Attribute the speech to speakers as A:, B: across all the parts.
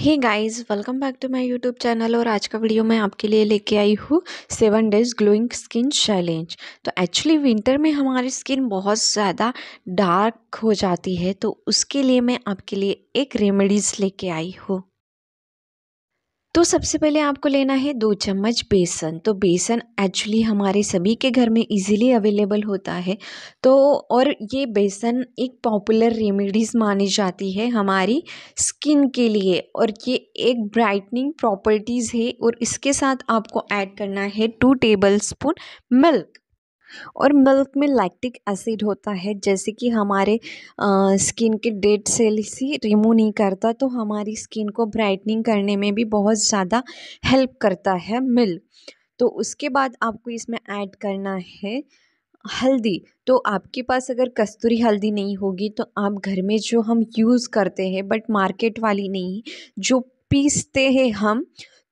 A: hey guys welcome back to my YouTube channel और आज का वीडियो मैं आपके लिए लेके आई हूँ seven days glowing skin challenge तो एक्चुअली विंटर में हमारी स्किन बहुत ज़्यादा डार्क हो जाती है तो उसके लिए मैं आपके लिए एक रेमेडीज़ लेके आई हूँ तो सबसे पहले आपको लेना है दो चम्मच बेसन तो बेसन एक्चुअली हमारे सभी के घर में इजीली अवेलेबल होता है तो और ये बेसन एक पॉपुलर रेमेडीज़ मानी जाती है हमारी स्किन के लिए और ये एक ब्राइटनिंग प्रॉपर्टीज़ है और इसके साथ आपको ऐड करना है टू टेबल स्पून मिल्क और मिल्क में लैक्टिक एसिड होता है जैसे कि हमारे स्किन के डेड सेल्स ही रिमूव नहीं करता तो हमारी स्किन को ब्राइटनिंग करने में भी बहुत ज़्यादा हेल्प करता है मिल्क तो उसके बाद आपको इसमें ऐड करना है हल्दी तो आपके पास अगर कस्तूरी हल्दी नहीं होगी तो आप घर में जो हम यूज़ करते हैं बट मार्केट वाली नहीं जो पीसते हैं हम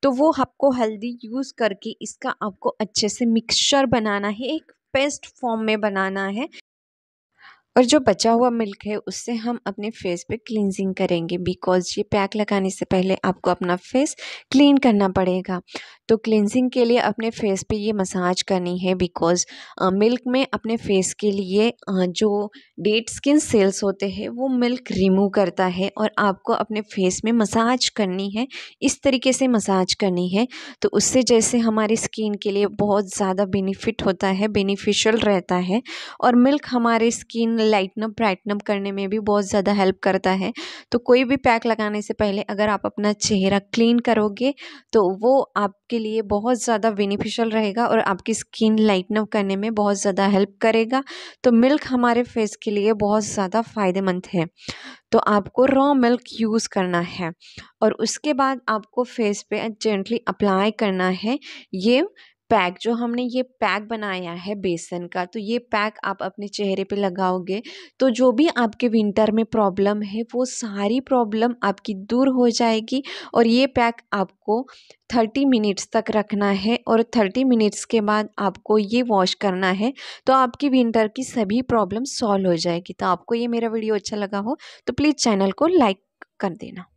A: तो वो आपको हल्दी यूज़ करके इसका आपको अच्छे से मिक्सचर बनाना है एक पेस्ट फॉर्म में बनाना है और जो बचा हुआ मिल्क है उससे हम अपने फेस पे क्लिनजिंग करेंगे बिकॉज ये पैक लगाने से पहले आपको अपना फेस क्लीन करना पड़ेगा तो क्लिनजिंग के लिए अपने फेस पे ये मसाज करनी है बिकॉज़ मिल्क में अपने फेस के लिए जो डेड स्किन सेल्स होते हैं वो मिल्क रिमूव करता है और आपको अपने फेस में मसाज करनी है इस तरीके से मसाज करनी है तो उससे जैसे हमारी स्किन के लिए बहुत ज़्यादा बेनिफिट होता है बेनिफिशियल रहता है और मिल्क हमारे स्किन लाइटनअप ब्राइटनअप करने में भी बहुत ज़्यादा हेल्प करता है तो कोई भी पैक लगाने से पहले अगर आप अपना चेहरा क्लीन करोगे तो वो आपके आपके लिए बहुत ज़्यादा बेनिफिशियल रहेगा और आपकी स्किन लाइटन अप करने में बहुत ज़्यादा हेल्प करेगा तो मिल्क हमारे फेस के लिए बहुत ज़्यादा फ़ायदेमंद है तो आपको रॉ मिल्क यूज़ करना है और उसके बाद आपको फेस पे जेंटली अप्लाई करना है ये पैक जो हमने ये पैक बनाया है बेसन का तो ये पैक आप अपने चेहरे पे लगाओगे तो जो भी आपके विंटर में प्रॉब्लम है वो सारी प्रॉब्लम आपकी दूर हो जाएगी और ये पैक आपको थर्टी मिनट्स तक रखना है और थर्टी मिनट्स के बाद आपको ये वॉश करना है तो आपकी विंटर की सभी प्रॉब्लम सॉल्व हो जाएगी तो आपको ये मेरा वीडियो अच्छा लगा हो तो प्लीज़ चैनल को लाइक कर देना